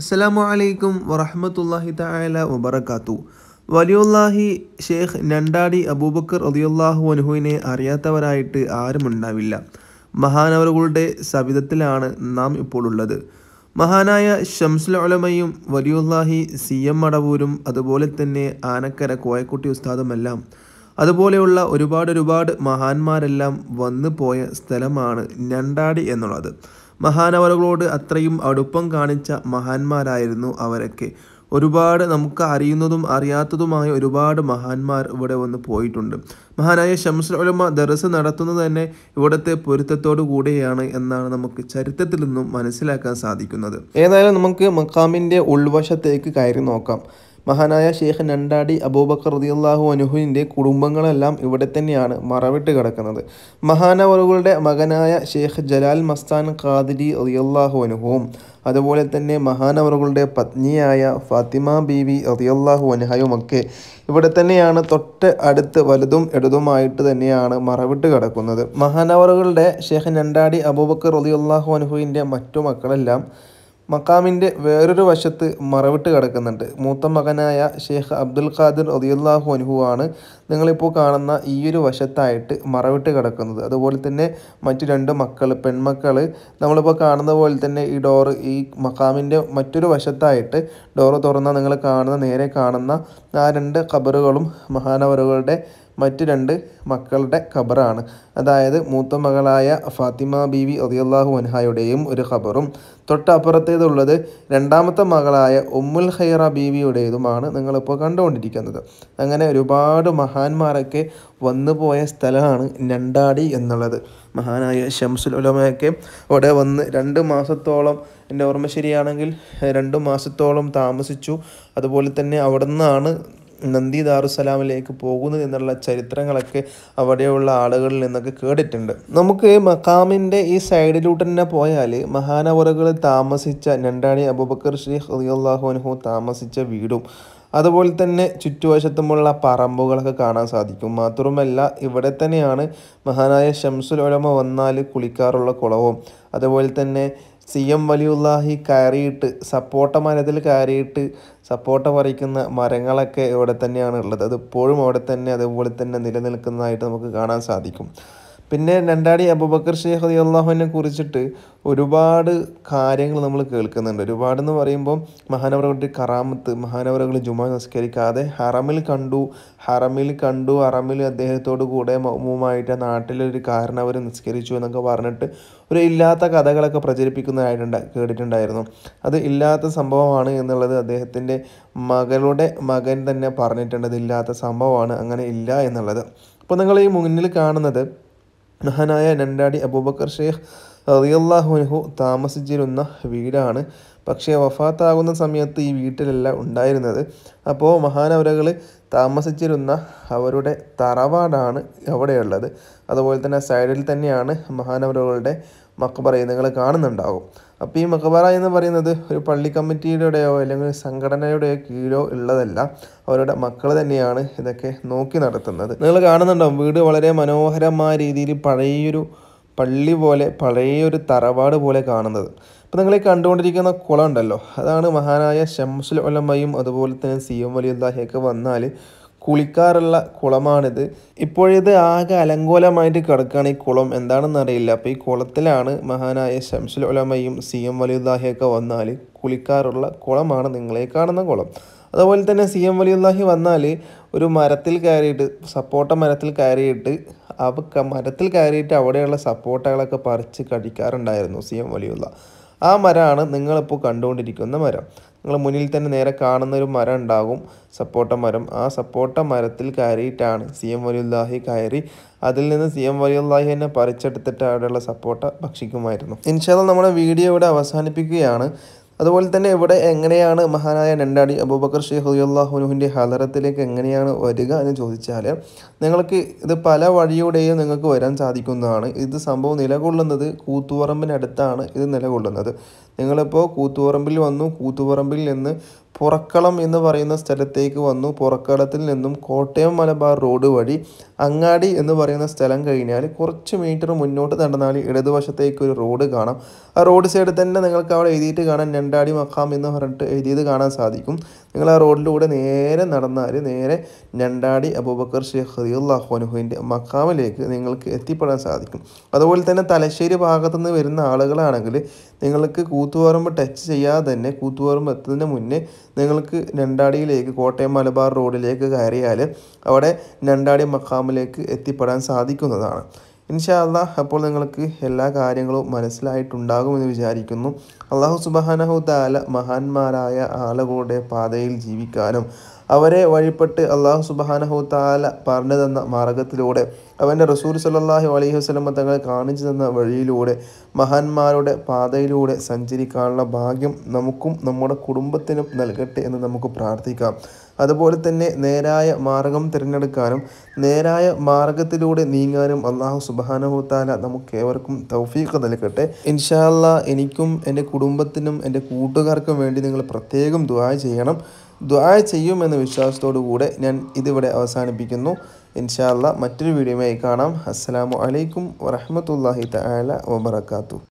അസ്സലാമു അലൈക്കും വറഹമത്തല്ലാഹി തആല വബർക്കാത്തു വലിയുല്ലാഹി ഷേഖ് നണ്ടാടി അബൂബക്കർ റതിയുല്ലാഹു അനുഹുവിനെ അറിയാത്തവരായിട്ട് ആരുമുണ്ടാവില്ല മഹാനവറുകളുടെ സവിധത്തിലാണ് നാം ഇപ്പോൾ ഉള്ളത് മഹാനായ ഷംസുൽ വലിയുല്ലാഹി സി എം അടവൂരും അതുപോലെ തന്നെ ആനക്കര കോയക്കുട്ടി ഉസ്താദുമെല്ലാം അതുപോലെയുള്ള ഒരുപാട് ഒരുപാട് മഹാന്മാരെല്ലാം വന്നു പോയ സ്ഥലമാണ് ഞണ്ടാടി എന്നുള്ളത് മഹാനവറുകളോട് അത്രയും അടുപ്പം കാണിച്ച മഹാന്മാരായിരുന്നു അവരൊക്കെ ഒരുപാട് നമുക്ക് അറിയുന്നതും അറിയാത്തതുമായ ഒരുപാട് മഹാന്മാർ ഇവിടെ വന്ന് പോയിട്ടുണ്ട് മഹാനായ ഷംസുൽ ഉലമ ദർസ് നടത്തുന്നത് തന്നെ ഇവിടുത്തെ പൊരുത്തത്തോടു കൂടിയാണ് എന്നാണ് നമുക്ക് ചരിത്രത്തിൽ നിന്നും മനസ്സിലാക്കാൻ സാധിക്കുന്നത് ഏതായാലും നമുക്ക് മക്കാമിൻ്റെ ഉൾവശത്തേക്ക് കയറി നോക്കാം മഹാനായ ഷെയ്ഖ് നണ്ടാടി അബൂബക്കർ റതിയുള്ളാഹു അനുഹുവിൻ്റെ കുടുംബങ്ങളെല്ലാം ഇവിടെ തന്നെയാണ് മറവിട്ട് കിടക്കുന്നത് മഹാനവറുകളുടെ മകനായ ഷെയ്ഖ് ജലാൽ മസ്താൻ ഖാദിരി റതിയുള്ളാഹു അനുഹുവും അതുപോലെ തന്നെ മഹാനവറുകളുടെ പത്നിയായ ഫാത്തിമ ബീവി റതിയുള്ളാഹു അനുഹയുമൊക്കെ ഇവിടെ തന്നെയാണ് തൊട്ട് അടുത്ത് വലുതും ഇടതുമായിട്ട് തന്നെയാണ് മറവിട്ട് കിടക്കുന്നത് മഹാനവറുകളുടെ ഷെയ്ഖ് നണ്ടാടി അബൂബക്കർ റതിയുള്ളാഹു അനുഹുവിൻ്റെ മറ്റു മക്കളെല്ലാം മക്കാമിൻ്റെ വേറൊരു വശത്ത് മറവിട്ട് കിടക്കുന്നുണ്ട് മൂത്ത മകനായ ഷെയ്ഖ് അബ്ദുൽ ഖാദിർ ഒതിയുല്ലാഹു അനുഹുവാണ് നിങ്ങളിപ്പോൾ കാണുന്ന ഈയൊരു വശത്തായിട്ട് മറവിട്ട് കിടക്കുന്നത് അതുപോലെ തന്നെ മറ്റു രണ്ട് മക്കൾ പെൺമക്കൾ നമ്മളിപ്പോൾ കാണുന്ന പോലെ തന്നെ ഈ ഡോറ് ഈ മക്കാമിൻ്റെ മറ്റൊരു വശത്തായിട്ട് ഡോറ് തുറന്ന നിങ്ങൾ കാണുന്ന നേരെ കാണുന്ന ആ രണ്ട് ഖബറുകളും മഹാനവറുകളുടെ മറ്റ് രണ്ട് മക്കളുടെ ഖബറാണ് അതായത് മൂത്ത മകളായ ഫാത്തിമ ബീവി ഒതിയല്ലാഹു അൻഹായുടെയും ഒരു ഖബറും തൊട്ടപ്പുറത്തേതുള്ളത് രണ്ടാമത്തെ മകളായ ഉമ്മുൽ ഖൈറ വിയുടേതുമാണ് നിങ്ങളിപ്പോൾ കണ്ടുകൊണ്ടിരിക്കുന്നത് അങ്ങനെ ഒരുപാട് മഹാന്മാരൊക്കെ വന്നുപോയ സ്ഥലമാണ് ഞണ്ടാടി എന്നുള്ളത് മഹാനായ ഷംസുൽ ഉലമയൊക്കെ അവിടെ വന്ന് രണ്ട് മാസത്തോളം എൻ്റെ ഓർമ്മ ശരിയാണെങ്കിൽ രണ്ട് മാസത്തോളം താമസിച്ചു അതുപോലെ തന്നെ അവിടെ നിന്നാണ് നന്ദി ദാറുസലാമിലേക്ക് പോകുന്നത് എന്നുള്ള ചരിത്രങ്ങളൊക്കെ അവിടെയുള്ള ആളുകളിൽ നിന്നൊക്കെ കേട്ടിട്ടുണ്ട് നമുക്ക് മക്കാമിൻ്റെ ഈ സൈഡിലൂടെ തന്നെ പോയാൽ മഹാനവറുകൾ താമസിച്ച നണ്ടാണി അബൂബക്കർ ഷെയ്ഖ് അലിയുല്ലാഹു അനുഹു താമസിച്ച വീടും അതുപോലെ തന്നെ ചുറ്റുവശത്തുമുള്ള പറമ്പുകളൊക്കെ കാണാൻ സാധിക്കും മാത്രമല്ല ഇവിടെ തന്നെയാണ് മഹാനായ ഷംസുൽ വന്നാൽ കുളിക്കാറുള്ള കുളവും അതുപോലെ തന്നെ സി എം വലിയുല്ലാഹി കയറിയിട്ട് സപ്പോട്ട മരത്തിൽ കയറിയിട്ട് സപ്പോട്ട പറിക്കുന്ന മരങ്ങളൊക്കെ ഇവിടെ തന്നെയാണ് ഉള്ളത് അതിപ്പോഴും അവിടെ തന്നെ അതുപോലെ തന്നെ നിലനിൽക്കുന്നതായിട്ട് നമുക്ക് കാണാൻ സാധിക്കും പിന്നെ രണ്ടാടി അബുബക്കർ ഷെയ്ഖ് അലി അള്ളാഹുവിനെ കുറിച്ചിട്ട് ഒരുപാട് കാര്യങ്ങൾ നമ്മൾ കേൾക്കുന്നുണ്ട് ഒരുപാടെന്ന് പറയുമ്പോൾ മഹാനവറുകളുടെ കറാമത്ത് മഹാനവറുകൾ ജുമാ നസ്കരിക്കാതെ ഹറമിൽ കണ്ടു ഹറമിൽ കണ്ടു ഹറമിൽ അദ്ദേഹത്തോട് കൂടെ മൗമുമായിട്ട് നാട്ടിലൊരു കാരണവർ നിസ്കരിച്ചു എന്നൊക്കെ പറഞ്ഞിട്ട് ഒരു ഇല്ലാത്ത കഥകളൊക്കെ പ്രചരിപ്പിക്കുന്നതായിട്ടുണ്ട് കേട്ടിട്ടുണ്ടായിരുന്നു അത് ഇല്ലാത്ത സംഭവമാണ് എന്നുള്ളത് അദ്ദേഹത്തിൻ്റെ മകളുടെ മകൻ തന്നെ പറഞ്ഞിട്ടുണ്ട് ഇല്ലാത്ത സംഭവമാണ് അങ്ങനെ ഇല്ല എന്നുള്ളത് അപ്പോൾ നിങ്ങൾ ഈ മുന്നിൽ കാണുന്നത് മഹാനായ നണ്ടാടി അബൂബക്കർ ഷെയ്ഖ് റതിയല്ലാഹുനഹു താമസിച്ചിരുന്ന വീടാണ് പക്ഷേ വഫാത്താകുന്ന സമയത്ത് ഈ വീട്ടിലല്ല ഉണ്ടായിരുന്നത് അപ്പോൾ മഹാനവരകൾ താമസിച്ചിരുന്ന അവരുടെ തറവാടാണ് അവിടെയുള്ളത് അതുപോലെ തന്നെ സൈഡിൽ തന്നെയാണ് മഹാനവരകളുടെ മക്ബറ നിങ്ങൾ കാണുന്നുണ്ടാകും അപ്പം ഈ മക്കബാറ എന്ന് പറയുന്നത് ഒരു പള്ളി കമ്മിറ്റിയുടെയോ അല്ലെങ്കിൽ സംഘടനയുടെയോ കീഴോ ഉള്ളതല്ല അവരുടെ മക്കൾ തന്നെയാണ് ഇതൊക്കെ നോക്കി നടത്തുന്നത് നിങ്ങൾ കാണുന്നുണ്ടോ വീട് വളരെ മനോഹരമായ രീതിയിൽ പഴയൊരു പള്ളി പോലെ പഴയൊരു തറവാട് പോലെ കാണുന്നത് അപ്പോൾ നിങ്ങൾ ഈ കണ്ടുകൊണ്ടിരിക്കുന്ന കുളം ഉണ്ടല്ലോ അതാണ് മഹാനായ ഷംസുൽ ഒലമ്മയും അതുപോലെ തന്നെ വലിയ വലിയുദ്ദാഹിയൊക്കെ വന്നാൽ കുളിക്കാറുള്ള കുളമാണിത് ഇപ്പോഴിത് ആകെ അലങ്കോലമായിട്ട് കിടക്കുകയാണ് ഈ കുളം എന്താണെന്ന് അറിയില്ല അപ്പോൾ ഈ കുളത്തിലാണ് മഹാനായ ശംസുൽ ഉലമയും സി എം വലിയുദ്ദാഹിയൊക്കെ വന്നാൽ കുളിക്കാറുള്ള കുളമാണ് നിങ്ങളെ കാണുന്ന കുളം അതുപോലെ തന്നെ സി എം വലിയുദ്ദാഹി വന്നാൽ ഒരു മരത്തിൽ കയറിയിട്ട് സപ്പോട്ട മരത്തിൽ കയറിയിട്ട് അവ മരത്തിൽ കയറിയിട്ട് അവിടെയുള്ള സപ്പോട്ടകളൊക്കെ പറിച്ച് കഴിക്കാറുണ്ടായിരുന്നു സി എം വലിയുള്ള ആ മരമാണ് നിങ്ങളിപ്പോൾ കണ്ടുകൊണ്ടിരിക്കുന്ന മരം നിങ്ങൾ മുന്നിൽ തന്നെ നേരെ കാണുന്ന ഒരു മരം ഉണ്ടാകും സപ്പോട്ട മരം ആ സപ്പോട്ട മരത്തിൽ കയറിയിട്ടാണ് സി എം വലിയുല്ലാഹി കയറി അതിൽ നിന്ന് സി എം വലിയുല്ലാഹി തന്നെ പറിച്ചെടുത്തിട്ട് അവിടെയുള്ള സപ്പോട്ട ഭക്ഷിക്കുമായിരുന്നു ഇൻഷാല്ല നമ്മുടെ വീഡിയോ ഇവിടെ അവസാനിപ്പിക്കുകയാണ് അതുപോലെ തന്നെ ഇവിടെ എങ്ങനെയാണ് മഹാനായ രണ്ടാടി അബൂബക്കർ ഷെയ്ഖ് അള്ളാഹുനുഹിൻ്റെ ഹലറത്തിലേക്ക് എങ്ങനെയാണ് വരിക എന്ന് ചോദിച്ചാൽ നിങ്ങൾക്ക് ഇത് പല വഴിയുടെയും നിങ്ങൾക്ക് വരാൻ സാധിക്കുന്നതാണ് ഇത് സംഭവം നിലകൊള്ളുന്നത് കൂത്തുപറമ്പിനടുത്താണ് ഇത് നിലകൊള്ളുന്നത് നിങ്ങളിപ്പോൾ കൂത്തുപറമ്പിൽ വന്നു കൂത്തുപറമ്പിൽ നിന്ന് പുറക്കളം എന്ന് പറയുന്ന സ്ഥലത്തേക്ക് വന്നു പുറക്കളത്തിൽ നിന്നും കോട്ടയം മലബാർ റോഡ് വഴി അങ്ങാടി എന്ന് പറയുന്ന സ്ഥലം കഴിഞ്ഞാൽ കുറച്ച് മീറ്റർ മുന്നോട്ട് നടന്നാൽ ഇടതുവശത്തേക്ക് ഒരു റോഡ് കാണാം ആ റോഡ് സൈഡിൽ തന്നെ നിങ്ങൾക്ക് അവിടെ എഴുതിയിട്ട് കാണാൻ രണ്ടാടി മക്കാം എന്ന് പറഞ്ഞിട്ട് എഴുതിയത് കാണാൻ സാധിക്കും നിങ്ങൾ ആ റോഡിലൂടെ നേരെ നടന്നാൽ നേരെ ഞണ്ടാടി അബൂബക്കർ ഷെയ്ഖ് ഹദിയുള്ളാഹുനുഹുവിൻ്റെ മക്കാമിലേക്ക് നിങ്ങൾക്ക് എത്തിപ്പെടാൻ സാധിക്കും അതുപോലെ തന്നെ തലശ്ശേരി ഭാഗത്തു നിന്ന് വരുന്ന ആളുകളാണെങ്കിൽ നിങ്ങൾക്ക് കൂത്തുപറമ്പ് ടച്ച് ചെയ്യാതെ തന്നെ കൂത്തുപറമ്പ് എത്തുന്നതിന് മുന്നേ നിങ്ങൾക്ക് ഞണ്ടാടിയിലേക്ക് കോട്ടയം മലബാർ റോഡിലേക്ക് കയറിയാൽ അവിടെ ഞണ്ടാടി മക്കാമിലേക്ക് എത്തിപ്പെടാൻ സാധിക്കുന്നതാണ് ഇൻഷാല്ല അപ്പോൾ നിങ്ങൾക്ക് എല്ലാ കാര്യങ്ങളും മനസ്സിലായിട്ടുണ്ടാകുമെന്ന് വിചാരിക്കുന്നു അള്ളാഹു സുബാനഹു താല മഹാന്മാരായ ആളുകളുടെ പാതയിൽ ജീവിക്കാനും അവരെ വഴിപ്പെട്ട് അള്ളാഹു സുബാനഹു താല പറഞ്ഞു തന്ന മാർഗത്തിലൂടെ അവൻ്റെ റസൂൽ സല്ലാഹു അലൈഹി വസ്ലമ തങ്ങൾ കാണിച്ചു തന്ന വഴിയിലൂടെ മഹാന്മാരുടെ പാതയിലൂടെ സഞ്ചരിക്കാനുള്ള ഭാഗ്യം നമുക്കും നമ്മുടെ കുടുംബത്തിനും നൽകട്ടെ എന്ന് നമുക്ക് പ്രാർത്ഥിക്കാം അതുപോലെ തന്നെ നേരായ മാർഗം തിരഞ്ഞെടുക്കാനും നേരായ മാർഗത്തിലൂടെ നീങ്ങാനും അള്ളാഹു സുബാനഹുത്താല നമുക്ക് ഏവർക്കും തൗഫീഖ് നൽകട്ടെ ഇൻഷാല്ല എനിക്കും എൻ്റെ കുടുംബത്തിനും എൻ്റെ കൂട്ടുകാർക്കും വേണ്ടി നിങ്ങൾ പ്രത്യേകം ദുആ ചെയ്യണം ദ്വായ ചെയ്യുമെന്ന വിശ്വാസത്തോടുകൂടെ ഞാൻ ഇതിവിടെ അവസാനിപ്പിക്കുന്നു ഇൻഷാല്ല മറ്റൊരു വീഡിയോയുമായി കാണാം അസ്സാം വലൈക്കും വറഹ്മത്തുള്ളാഹി തആല വബറകാതുഹു